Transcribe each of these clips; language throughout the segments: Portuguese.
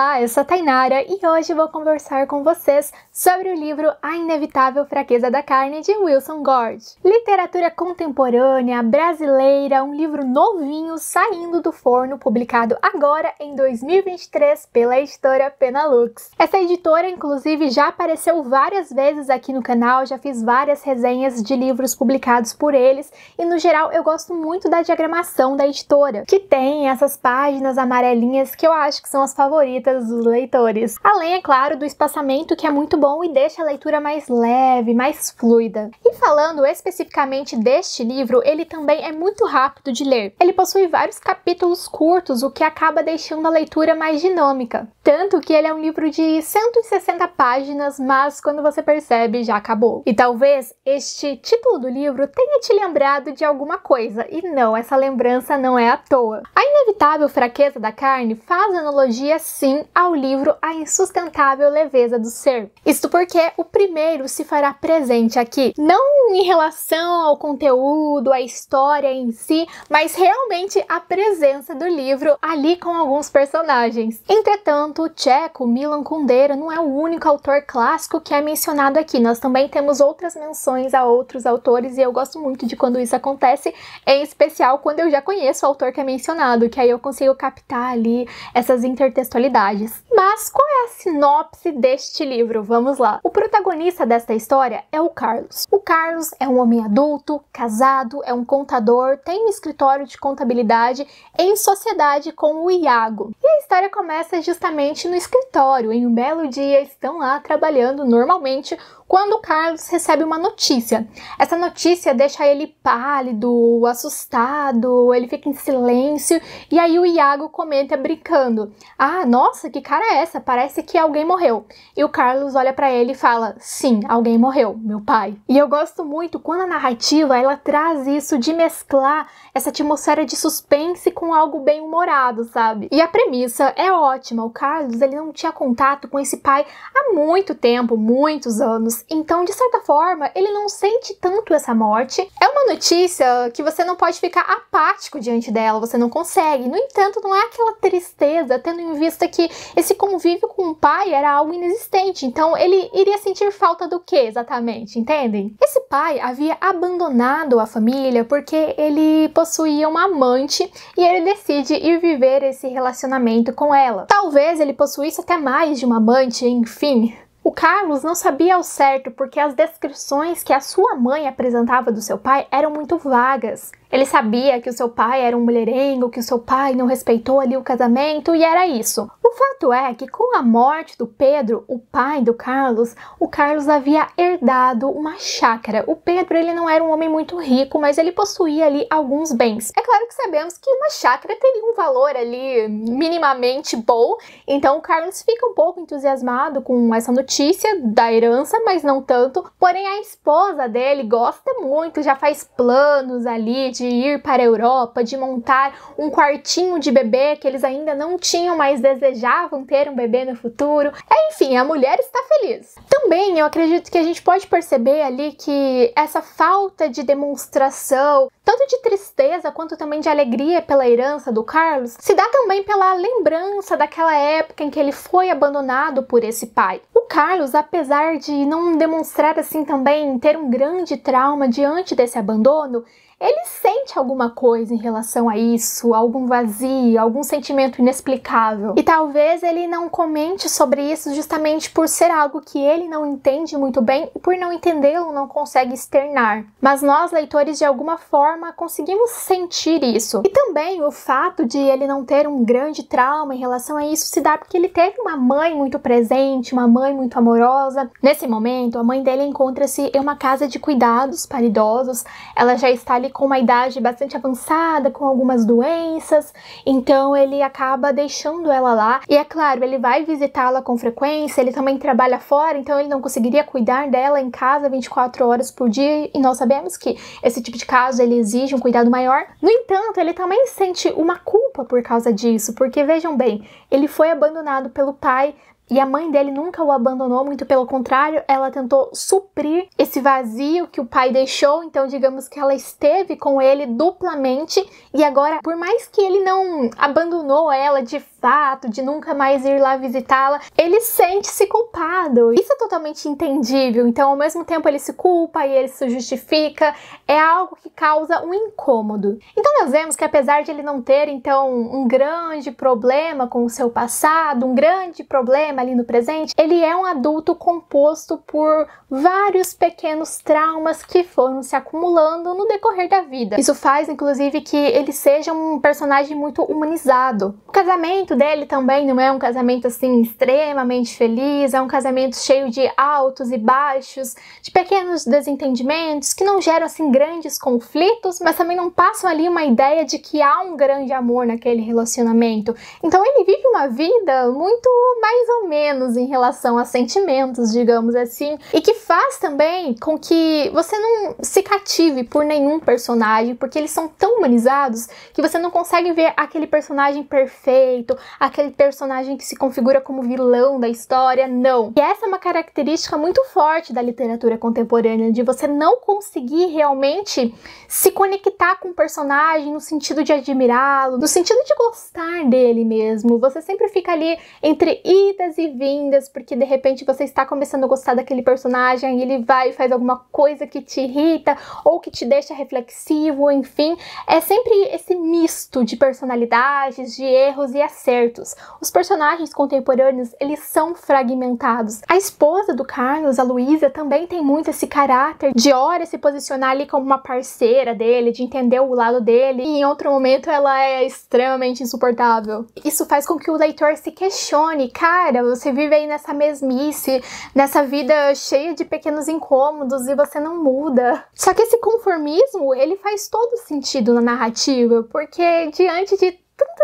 Olá, eu sou a Tainara e hoje vou conversar com vocês sobre o livro A Inevitável Fraqueza da Carne de Wilson Gord. Literatura contemporânea brasileira, um livro novinho saindo do forno, publicado agora em 2023 pela editora Penalux. Essa editora, inclusive, já apareceu várias vezes aqui no canal, já fiz várias resenhas de livros publicados por eles e, no geral, eu gosto muito da diagramação da editora, que tem essas páginas amarelinhas que eu acho que são as favoritas favoritas dos leitores. Além, é claro, do espaçamento que é muito bom e deixa a leitura mais leve, mais fluida. E falando especificamente deste livro, ele também é muito rápido de ler. Ele possui vários capítulos curtos, o que acaba deixando a leitura mais dinâmica. Tanto que ele é um livro de 160 páginas, mas quando você percebe, já acabou. E talvez este título do livro tenha te lembrado de alguma coisa, e não, essa lembrança não é à toa. A inevitável fraqueza da carne faz analogia sim sim ao livro A Insustentável Leveza do Ser. Isto porque o primeiro se fará presente aqui, não em relação ao conteúdo, à história em si, mas realmente a presença do livro ali com alguns personagens. Entretanto, o tcheco Milan Kundera não é o único autor clássico que é mencionado aqui. Nós também temos outras menções a outros autores e eu gosto muito de quando isso acontece, em especial quando eu já conheço o autor que é mencionado, que aí eu consigo captar ali essas intertextualidades mensagens, mas com sinopse deste livro. Vamos lá. O protagonista desta história é o Carlos. O Carlos é um homem adulto, casado, é um contador, tem um escritório de contabilidade em sociedade com o Iago. E a história começa justamente no escritório. Em um belo dia estão lá trabalhando normalmente quando o Carlos recebe uma notícia. Essa notícia deixa ele pálido, assustado, ele fica em silêncio e aí o Iago comenta brincando: "Ah, nossa, que cara é essa? Parece parece que alguém morreu. E o Carlos olha para ele e fala: "Sim, alguém morreu, meu pai". E eu gosto muito quando a narrativa ela traz isso de mesclar essa atmosfera de suspense com algo bem humorado, sabe? E a premissa é ótima. O Carlos, ele não tinha contato com esse pai há muito tempo, muitos anos. Então, de certa forma, ele não sente tanto essa morte. É uma notícia que você não pode ficar apático diante dela, você não consegue. No entanto, não é aquela tristeza, tendo em vista que esse convívio com um pai era algo inexistente, então ele iria sentir falta do que exatamente, entendem? Esse pai havia abandonado a família porque ele possuía uma amante e ele decide ir viver esse relacionamento com ela. Talvez ele possuísse até mais de uma amante, enfim. O Carlos não sabia ao certo porque as descrições que a sua mãe apresentava do seu pai eram muito vagas. Ele sabia que o seu pai era um mulherengo, que o seu pai não respeitou ali o casamento e era isso. O fato é que com a morte do Pedro, o pai do Carlos, o Carlos havia herdado uma chácara. O Pedro ele não era um homem muito rico, mas ele possuía ali alguns bens. É claro que sabemos que uma chácara teria um valor ali minimamente bom, então o Carlos fica um pouco entusiasmado com essa notícia da herança, mas não tanto. Porém, a esposa dele gosta muito, já faz planos ali de ir para a Europa, de montar um quartinho de bebê que eles ainda não tinham mais desejado desejavam ter um bebê no futuro. É, enfim, a mulher está feliz. Também eu acredito que a gente pode perceber ali que essa falta de demonstração tanto de tristeza quanto também de alegria pela herança do Carlos, se dá também pela lembrança daquela época em que ele foi abandonado por esse pai. O Carlos, apesar de não demonstrar assim também ter um grande trauma diante desse abandono, ele sente alguma coisa em relação a isso, algum vazio, algum sentimento inexplicável. E talvez ele não comente sobre isso justamente por ser algo que ele não entende muito bem e por não entendê-lo não consegue externar. Mas nós, leitores, de alguma forma, forma, conseguimos sentir isso. E também o fato de ele não ter um grande trauma em relação a isso se dá porque ele teve uma mãe muito presente, uma mãe muito amorosa. Nesse momento, a mãe dele encontra-se em uma casa de cuidados para idosos. Ela já está ali com uma idade bastante avançada, com algumas doenças, então ele acaba deixando ela lá. E é claro, ele vai visitá-la com frequência, ele também trabalha fora, então ele não conseguiria cuidar dela em casa 24 horas por dia. E nós sabemos que esse tipo de caso ele exige um cuidado maior. No entanto, ele também sente uma culpa por causa disso, porque vejam bem, ele foi abandonado pelo pai, e a mãe dele nunca o abandonou, muito pelo contrário, ela tentou suprir esse vazio que o pai deixou, então digamos que ela esteve com ele duplamente e agora, por mais que ele não abandonou ela de fato de nunca mais ir lá visitá-la, ele sente-se culpado. Isso é totalmente entendível. Então, ao mesmo tempo, ele se culpa e ele se justifica. É algo que causa um incômodo. Então, nós vemos que apesar de ele não ter, então, um grande problema com o seu passado, um grande problema ali no presente, ele é um adulto composto por vários pequenos traumas que foram se acumulando no decorrer da vida. Isso faz, inclusive, que ele seja um personagem muito humanizado. O casamento casamento dele também não é um casamento assim extremamente feliz, é um casamento cheio de altos e baixos, de pequenos desentendimentos que não geram assim grandes conflitos, mas também não passam ali uma ideia de que há um grande amor naquele relacionamento. Então ele vive uma vida muito mais ou menos em relação a sentimentos, digamos assim, e que faz também com que você não se cative por nenhum personagem, porque eles são tão humanizados que você não consegue ver aquele personagem perfeito, aquele personagem que se configura como vilão da história, não. E essa é uma característica muito forte da literatura contemporânea, de você não conseguir realmente se conectar com o personagem no sentido de admirá-lo, no sentido de gostar dele mesmo. Você sempre fica ali entre idas e vindas, porque de repente você está começando a gostar daquele personagem e ele vai e faz alguma coisa que te irrita ou que te deixa reflexivo, enfim. É sempre esse misto de personalidades, de erros e assim certos. Os personagens contemporâneos, eles são fragmentados. A esposa do Carlos, a Luísa, também tem muito esse caráter de hora se posicionar ali como uma parceira dele, de entender o lado dele, e em outro momento ela é extremamente insuportável. Isso faz com que o leitor se questione, cara, você vive aí nessa mesmice, nessa vida cheia de pequenos incômodos e você não muda. Só que esse conformismo, ele faz todo sentido na narrativa, porque diante de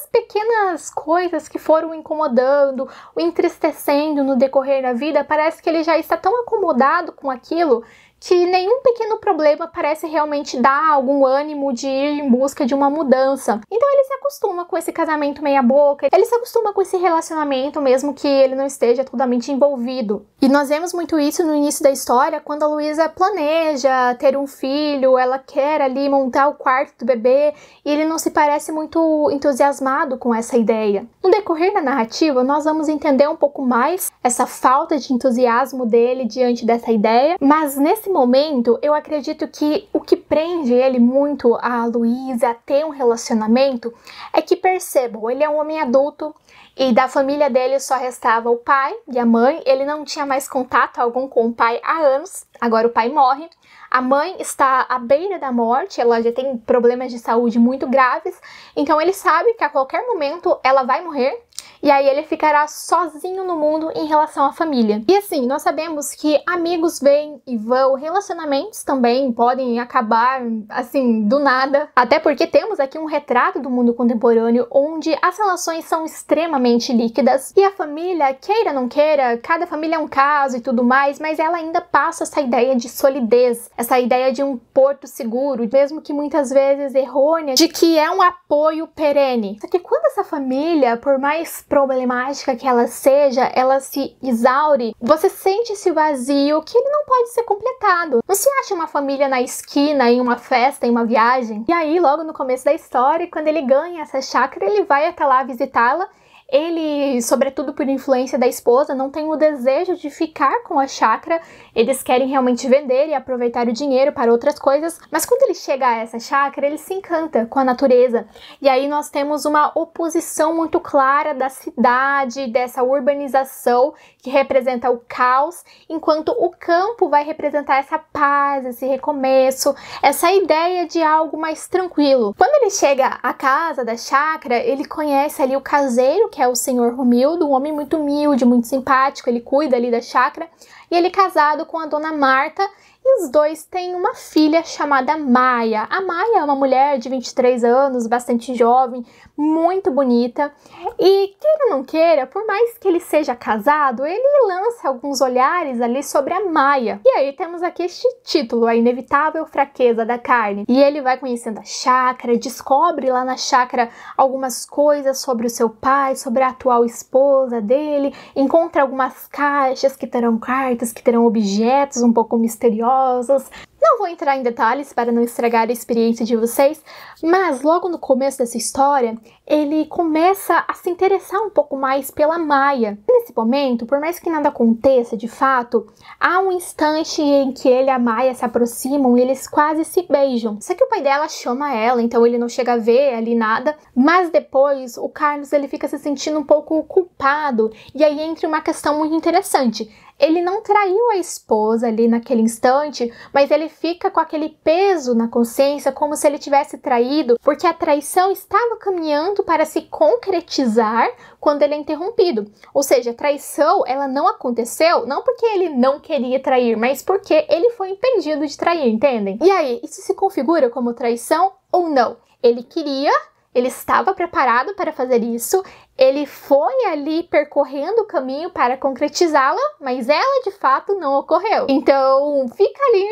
essas pequenas coisas que foram incomodando, o entristecendo no decorrer da vida, parece que ele já está tão acomodado com aquilo que nenhum pequeno problema parece realmente dar algum ânimo de ir em busca de uma mudança. Então ele se acostuma com esse casamento meia boca, ele se acostuma com esse relacionamento mesmo que ele não esteja totalmente envolvido. E nós vemos muito isso no início da história, quando a Luísa planeja ter um filho, ela quer ali montar o quarto do bebê, e ele não se parece muito entusiasmado com essa ideia. No decorrer da narrativa, nós vamos entender um pouco mais essa falta de entusiasmo dele diante dessa ideia, mas nesse momento eu acredito que o que prende ele muito a Luísa a ter um relacionamento é que percebam, ele é um homem adulto, e da família dele só restava o pai e a mãe. Ele não tinha mais contato algum com o pai há anos. Agora o pai morre. A mãe está à beira da morte, ela já tem problemas de saúde muito graves. Então ele sabe que a qualquer momento ela vai morrer e aí ele ficará sozinho no mundo em relação à família. E assim, nós sabemos que amigos vêm e vão, relacionamentos também podem acabar assim do nada, até porque temos aqui um retrato do mundo contemporâneo onde as relações são extremamente líquidas e a família, queira ou não queira, cada família é um caso e tudo mais, mas ela ainda passa essa ideia de solidez, essa ideia de um porto seguro, mesmo que muitas vezes errônea, de que é um apoio perene. Só que quando essa família, por mais problemática que ela seja, ela se exaure, você sente esse vazio que ele não pode ser completado. Não se acha uma família na esquina, em uma festa, em uma viagem. E aí, logo no começo da história, quando ele ganha essa chácara, ele vai até lá visitá-la ele, sobretudo por influência da esposa, não tem o desejo de ficar com a chácara. Eles querem realmente vender e aproveitar o dinheiro para outras coisas. Mas quando ele chega a essa chácara, ele se encanta com a natureza. E aí nós temos uma oposição muito clara da cidade, dessa urbanização que representa o caos, enquanto o campo vai representar essa paz, esse recomeço, essa ideia de algo mais tranquilo. Quando ele chega à casa da chácara, ele conhece ali o caseiro que que é o senhor Romildo, um homem muito humilde, muito simpático, ele cuida ali da chácara, e ele é casado com a dona Marta, e os dois têm uma filha chamada Maia. A Maia é uma mulher de 23 anos, bastante jovem, muito bonita. E queira ou não queira, por mais que ele seja casado, ele lança alguns olhares ali sobre a Maia. E aí temos aqui este título, A Inevitável Fraqueza da Carne. E ele vai conhecendo a chácara, descobre lá na chácara algumas coisas sobre o seu pai, sobre a atual esposa dele, encontra algumas caixas que terão cartas, que terão objetos um pouco misteriosos maravilhosos. Não vou entrar em detalhes para não estragar a experiência de vocês, mas logo no começo dessa história, ele começa a se interessar um pouco mais pela Maia. Nesse momento, por mais que nada aconteça de fato, há um instante em que ele e a Maia se aproximam e eles quase se beijam. Só que o pai dela chama ela, então ele não chega a ver ali nada, mas depois o Carlos ele fica se sentindo um pouco culpado e aí entra uma questão muito interessante. Ele não traiu a esposa ali naquele instante, mas ele fica com aquele peso na consciência, como se ele tivesse traído, porque a traição estava caminhando para se concretizar quando ele é interrompido. Ou seja, a traição ela não aconteceu não porque ele não queria trair, mas porque ele foi impedido de trair, entendem? E aí, isso se configura como traição ou não? Ele queria, ele estava preparado para fazer isso, ele foi ali percorrendo o caminho para concretizá-la, mas ela de fato não ocorreu. Então fica ali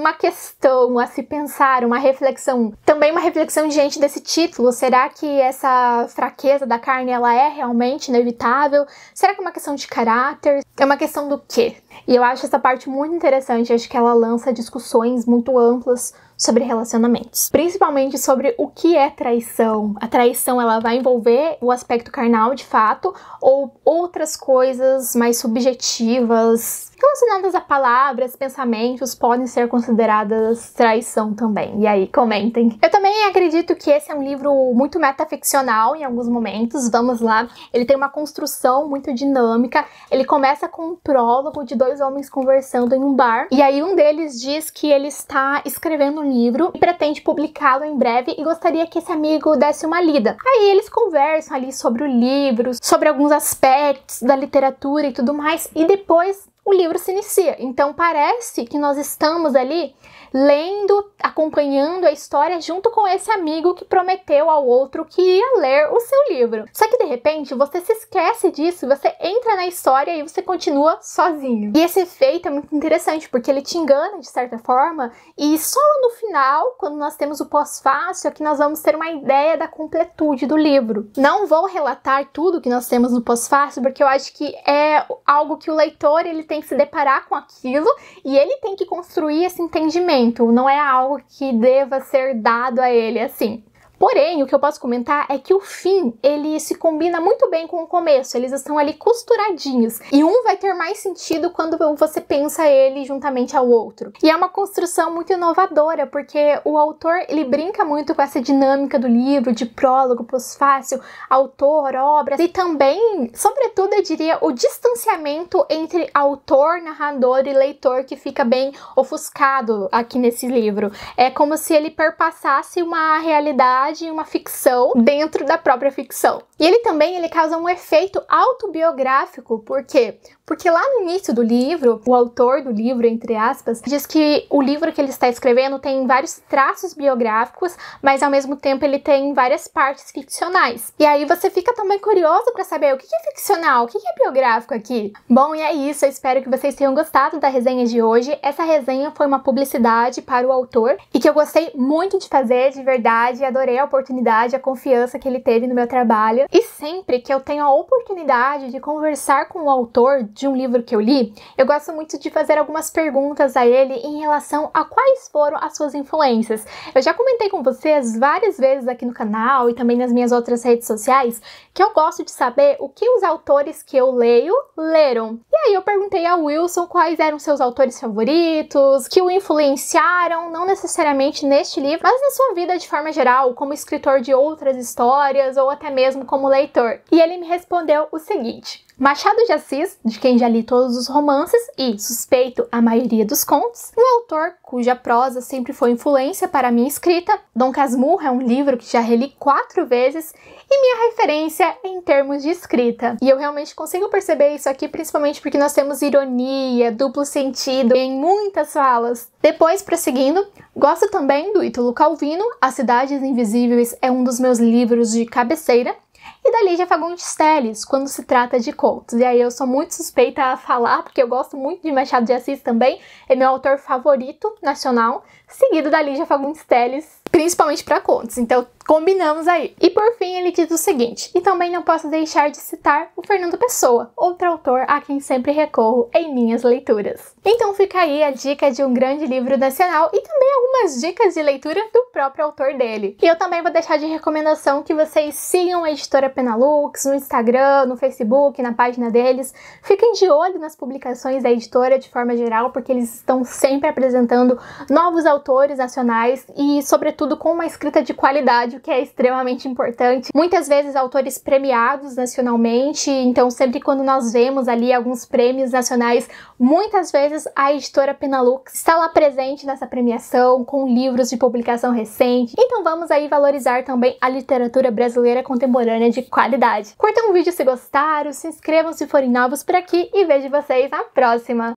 uma questão a se pensar, uma reflexão, também uma reflexão diante desse título. Será que essa fraqueza da carne ela é realmente inevitável? Será que é uma questão de caráter? É uma questão do quê? E eu acho essa parte muito interessante, acho que ela lança discussões muito amplas sobre relacionamentos, principalmente sobre o que é traição. A traição ela vai envolver o aspecto carnal de fato ou outras coisas mais subjetivas relacionadas a palavras, pensamentos podem ser consideradas traição também. E aí, comentem. Eu também acredito que esse é um livro muito metaficcional em alguns momentos. Vamos lá. Ele tem uma construção muito dinâmica. Ele começa com um prólogo de dois homens conversando em um bar. E aí, um deles diz que ele está escrevendo um livro e pretende publicá-lo em breve e gostaria que esse amigo desse uma lida. Aí eles conversam ali sobre o livro, sobre alguns aspectos da literatura e tudo mais, e depois o livro se inicia. Então parece que nós estamos ali lendo, acompanhando a história junto com esse amigo que prometeu ao outro que iria ler o seu livro. Só que de repente você se esquece disso, você entra na história e você continua sozinho. E esse efeito é muito interessante porque ele te engana de certa forma e só no final, quando nós temos o pós-fácil, é que nós vamos ter uma ideia da completude do livro. Não vou relatar tudo que nós temos no pós-fácil porque eu acho que é algo que o leitor ele tem que se deparar com aquilo e ele tem que construir esse entendimento momento, não é algo que deva ser dado a ele assim. Porém, o que eu posso comentar é que o fim, ele se combina muito bem com o começo, eles estão ali costuradinhos. E um vai ter mais sentido quando você pensa ele juntamente ao outro. E é uma construção muito inovadora, porque o autor, ele brinca muito com essa dinâmica do livro, de prólogo, pós-fácil, autor, obra, e também, sobretudo, eu diria, o distanciamento entre autor, narrador e leitor que fica bem ofuscado aqui nesse livro. É como se ele perpassasse uma realidade realidade e uma ficção dentro da própria ficção. E ele também ele causa um efeito autobiográfico, porque porque lá no início do livro, o autor do livro, entre aspas, diz que o livro que ele está escrevendo tem vários traços biográficos, mas ao mesmo tempo ele tem várias partes ficcionais. E aí você fica também curioso para saber o que é ficcional, o que é biográfico aqui. Bom, e é isso. Eu espero que vocês tenham gostado da resenha de hoje. Essa resenha foi uma publicidade para o autor e que eu gostei muito de fazer, de verdade. Adorei a oportunidade, a confiança que ele teve no meu trabalho. E sempre que eu tenho a oportunidade de conversar com o autor, de um livro que eu li, eu gosto muito de fazer algumas perguntas a ele em relação a quais foram as suas influências. Eu já comentei com vocês várias vezes aqui no canal e também nas minhas outras redes sociais que eu gosto de saber o que os autores que eu leio leram. E aí eu perguntei ao Wilson quais eram seus autores favoritos, que o influenciaram, não necessariamente neste livro, mas na sua vida de forma geral, como escritor de outras histórias ou até mesmo como leitor. E ele me respondeu o seguinte: Machado de Assis, de quem já li todos os romances e suspeito a maioria dos contos, um autor cuja prosa sempre foi influência para minha escrita. Dom Casmurro é um livro que já reli quatro vezes e minha referência em termos de escrita. E eu realmente consigo perceber isso aqui, principalmente porque nós temos ironia, duplo sentido em muitas falas. Depois, prosseguindo, gosto também do Ítalo Calvino, As Cidades Invisíveis é um dos meus livros de cabeceira e da Lígia Fagundes Telles, quando se trata de contos. E aí eu sou muito suspeita a falar, porque eu gosto muito de Machado de Assis também, é meu autor favorito nacional, seguido da Lígia Fagundes Telles, principalmente para contos. Então, combinamos aí. E por fim, ele diz o seguinte: e também não posso deixar de citar o Fernando Pessoa, outro autor a quem sempre recorro em minhas leituras. Então, fica aí a dica de um grande livro nacional e também algumas dicas de leitura do próprio autor dele. E eu também vou deixar de recomendação que vocês sigam a editora Penalux no Instagram, no Facebook, na página deles. Fiquem de olho nas publicações da editora de forma geral, porque eles estão sempre apresentando novos autores nacionais e, sobretudo, tudo com uma escrita de qualidade, o que é extremamente importante. Muitas vezes autores premiados nacionalmente, então sempre quando nós vemos ali alguns prêmios nacionais, muitas vezes a editora Penalux está lá presente nessa premiação com livros de publicação recente. Então vamos aí valorizar também a literatura brasileira contemporânea de qualidade. Curtam o vídeo se gostaram, se inscrevam se forem novos por aqui e vejo vocês na próxima.